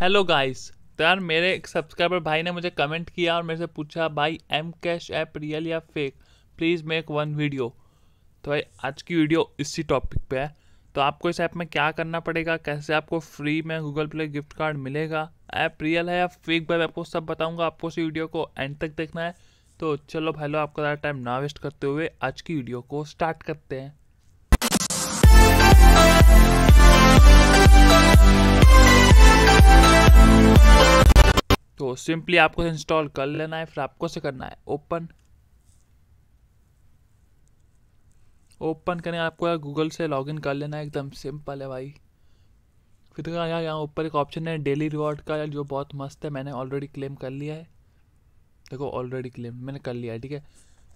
Hello guys तो यार मेरे एक सब्सक्राइबर भाई ने मुझे कमेंट किया और मेरे से पूछा भाई एम कैश ऐप रियल या fake please make one video तो भाई आज की वीडियो इसी टॉपिक पे है तो आपको इस ऐप में क्या करना पड़ेगा कैसे आपको फ्री में गूगल प्ले गिफ्ट कार्ड मिलेगा ऐप रियल है या फेक भाई आपको सब बताऊँगा आपको इस वीडियो को एंड तक देखना है तो चलो भाई लो आपका ज़्यादा टाइम ना वेस्ट करते हुए आज की वीडियो को स्टार्ट करते हैं तो सिंपली आपको इंस्टॉल कर लेना है फिर आपको से करना है ओपन ओपन करने आपको गूगल से लॉगिन कर लेना है एकदम सिंपल है भाई फिर तो यहाँ यहाँ ऊपर एक ऑप्शन है डेली रिवॉर्ड का जो बहुत मस्त है मैंने ऑलरेडी क्लेम कर लिया है देखो ऑलरेडी क्लेम मैंने कर लिया है ठीक है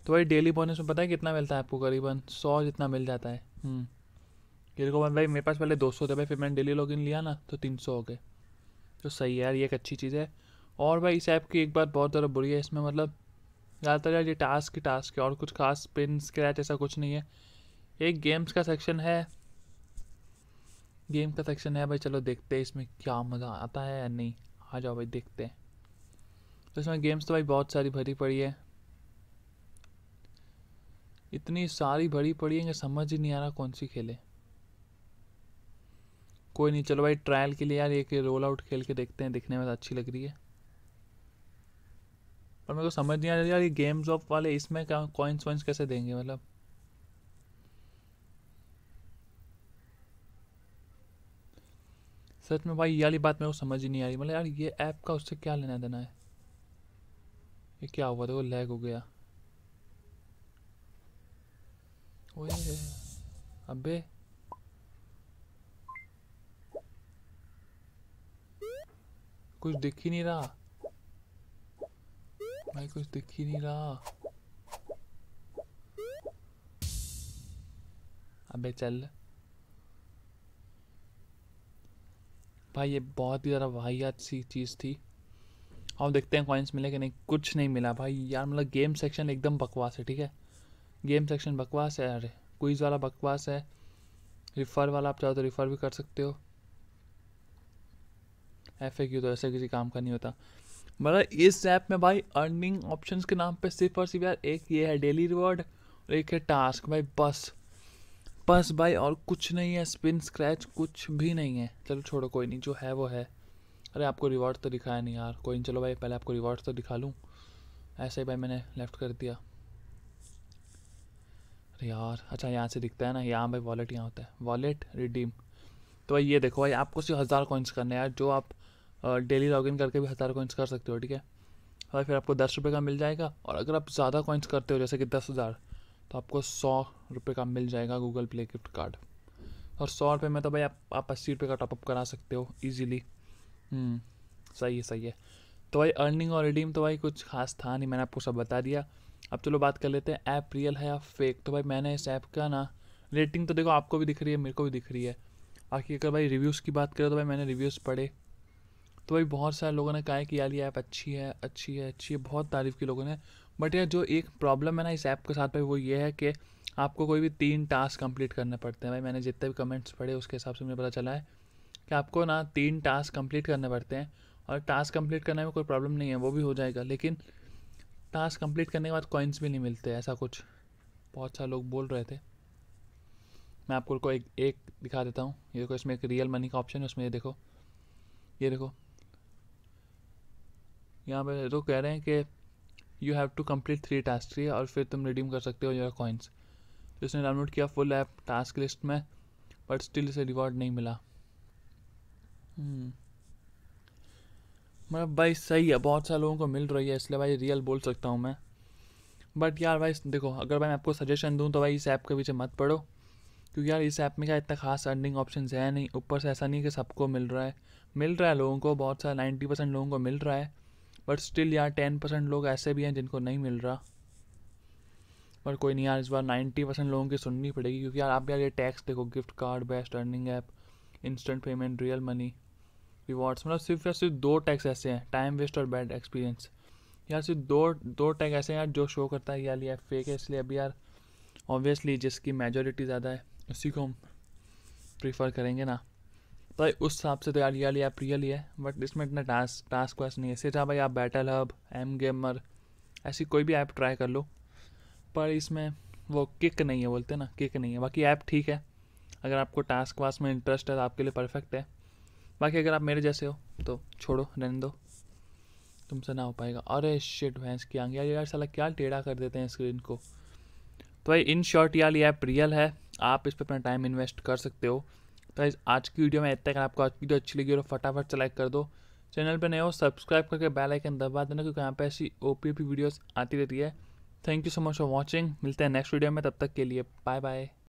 तो भाई डेली बोनस में पता है कितना मिलता है आपको करीबन सौ जितना मिल जाता है हम्म। देखो भाई मेरे पास पहले दो सौ थे भाई फिर मैंने डेली लॉगिन लिया ना तो तीन सौ हो गए तो सही है यार ये एक अच्छी चीज़ है और भाई इस ऐप की एक बात बहुत ज़्यादा बुरी है इसमें मतलब ज़्यादातर यार ये टास्क ही टास्क है और कुछ खास पिन स्क्रैच ऐसा कुछ नहीं है एक गेम्स का सेक्शन है गेम का सेक्शन है भाई चलो देखते हैं इसमें क्या मज़ा आता है या नहीं आ जाओ भाई देखते हैं तो इसमें गेम्स तो भाई बहुत सारी भरी पड़ी है इतनी सारी भरी पड़ी है कि समझ ही नहीं आ रहा कौन सी खेले कोई नहीं चलो भाई ट्रायल के लिए यार एक रोल आउट खेल के देखते हैं दिखने में तो अच्छी लग रही है पर मेरे को समझ नहीं आ रही यार ये गेम्स ऑफ वाले इसमें क्या कॉइन्स वॉइंस कैसे देंगे मतलब सच में भाई ये वाली बात मेरे को समझ ही नहीं आ रही मतलब यार ये ऐप का उससे क्या लेना देना है ये क्या हुआ था वो लैग हो गया ओए अबे कुछ दिख ही नहीं रहा भाई कुछ दिख ही नहीं रहा अबे चल भाई ये बहुत ही ज़्यादा वाहियात सी चीज़ थी और देखते हैं कॉइन्स मिले कि नहीं कुछ नहीं मिला भाई यार मतलब गेम सेक्शन एकदम बकवास है ठीक है गेम सेक्शन बकवास है अरे क्विज़ वाला बकवास है रिफ़र वाला आप चाहो तो रिफ़र भी कर सकते हो एफ तो ऐसा किसी काम का नहीं होता मतलब इस ऐप में भाई अर्निंग ऑप्शंस के नाम पे सिर्फ और सिर्फ यार एक ये है डेली रिवॉर्ड और एक है टास्क भाई बस बस भाई और कुछ नहीं है स्पिन स्क्रैच कुछ भी नहीं है चलो छोड़ो कोई नहीं जो है वो है अरे आपको रिवॉर्ड तो दिखाया नहीं यार कोई नहीं चलो भाई पहले आपको रिवॉर्ड तो दिखा लूँ ऐसे ही भाई मैंने लेफ़्ट कर दिया अरे यार अच्छा यहाँ से दिखता है ना यहाँ भाई वॉलेट यहाँ होता है वॉलेट रिडीम तो भाई ये देखो भाई आपको सिर्फ हज़ार कॉइन्स करने हैं यार जो आप डेली इन करके भी हज़ार कॉइन्स कर सकते हो ठीक है और फिर आपको दस रुपये का मिल जाएगा और अगर आप ज़्यादा कॉइन्स करते हो जैसे कि दस हज़ार तो आपको सौ रुपये का मिल जाएगा गूगल प्ले गिफ्ट कार्ड और सौ रुपये में तो भाई आप आप अस्सी रुपये का टॉपअप करा सकते हो ईजीली हम्म, सही है सही है तो भाई अर्निंग और रिडीम तो भाई कुछ खास था नहीं मैंने आपको सब बता दिया अब चलो बात कर लेते हैं ऐप रियल है या फेक तो भाई मैंने इस ऐप का ना रेटिंग तो देखो आपको भी दिख रही है मेरे को भी दिख रही है बाकी अगर भाई रिव्यूज़ की बात करें तो भाई मैंने रिव्यूज़ पढ़े तो भाई बहुत सारे लोगों ने कहा है कि यार ये ऐप अच्छी है अच्छी है अच्छी है बहुत तारीफ़ की लोगों ने बट यार जो एक प्रॉब्लम है ना इस ऐप के साथ भाई वो ये है कि आपको कोई भी तीन टास्क कंप्लीट करने पड़ते हैं भाई मैंने जितने भी कमेंट्स पढ़े उसके हिसाब से मुझे पता चला है कि आपको ना तीन टास्क कंप्लीट करने पड़ते हैं और टास्क कंप्लीट करने में कोई प्रॉब्लम नहीं है वो भी हो जाएगा लेकिन टास्क कंप्लीट करने के बाद कॉइन्स भी नहीं मिलते ऐसा कुछ बहुत सारे लोग बोल रहे थे मैं आपको एक एक दिखा देता हूँ ये देखो इसमें एक रियल मनी का ऑप्शन है उसमें ये देखो ये देखो यहाँ पे तो कह रहे हैं कि you have to complete three task और फिर तुम रिडीम कर सकते हो योर कॉइन्स तो इसने डाउनलोड किया फुल ऐप टास्क लिस्ट में बट स्टिल इसे रिवॉर्ड नहीं मिला hmm. मतलब भाई सही है बहुत सारे लोगों को मिल रही है इसलिए भाई रियल बोल सकता हूँ मैं बट यार भाई देखो अगर भाई मैं आपको सजेशन दूँ तो भाई इस ऐप के पीछे मत पढ़ो क्योंकि यार इस ऐप में क्या इतना खास अर्निंग ऑप्शन है नहीं ऊपर से ऐसा नहीं कि सबको मिल रहा है मिल रहा है लोगों को बहुत सारा नाइन्टी परसेंट लोगों को मिल रहा है बट स्टिल यहाँ टेन परसेंट लोग ऐसे भी हैं जिनको नहीं मिल रहा पर कोई नहीं यार इस बार नाइन्टी परसेंट लोगों की सुननी पड़ेगी क्योंकि यार आप यार ये टैक्स देखो gift card best earning app instant payment real money rewards मतलब सिर्फ या सिर्फ दो टैक्स ऐसे हैं टाइम वेस्ट और बैड एक्सपीरियंस यार सिर्फ दो दो टैग ऐसे हैं यार जो शो करता है यार यार फेक है इसलिए अभी यार ऑब्वियसली जिसकी मेजोरिटी ज़्यादा है उसी को हम प्रीफर करेंगे ना तो उस हिसाब से तो यार रियल या प्रियल ही है बट इसमें इतना टास्क टास्क वास्क नहीं है सीधा भाई आप बैटल हब एम गेमर ऐसी कोई भी ऐप ट्राई कर लो पर इसमें वो किक नहीं है बोलते ना किक नहीं है बाकी ऐप ठीक है अगर आपको टास्क वास में इंटरेस्ट है तो आपके लिए परफेक्ट है बाकी अगर आप मेरे जैसे हो तो छोड़ो रहने दो तुमसे ना हो पाएगा अरे शिट भैंस की आंगे यार यार साला क्या टेढ़ा कर देते हैं स्क्रीन को तो भाई इन शॉर्ट यार ये ऐप रियल है आप इस पर अपना टाइम इन्वेस्ट कर सकते हो तो इस आज की वीडियो में इतना अगर आपको आज की वीडियो अच्छी लगी हो तो फटाफट से लाइक कर दो चैनल पर नए हो सब्सक्राइब करके बेल आइकन दबा देना क्योंकि यहाँ पे ऐसी ओ पी वीडियोस आती रहती है thank you so much for watching मिलते हैं नेक्स्ट वीडियो में तब तक के लिए बाय बाय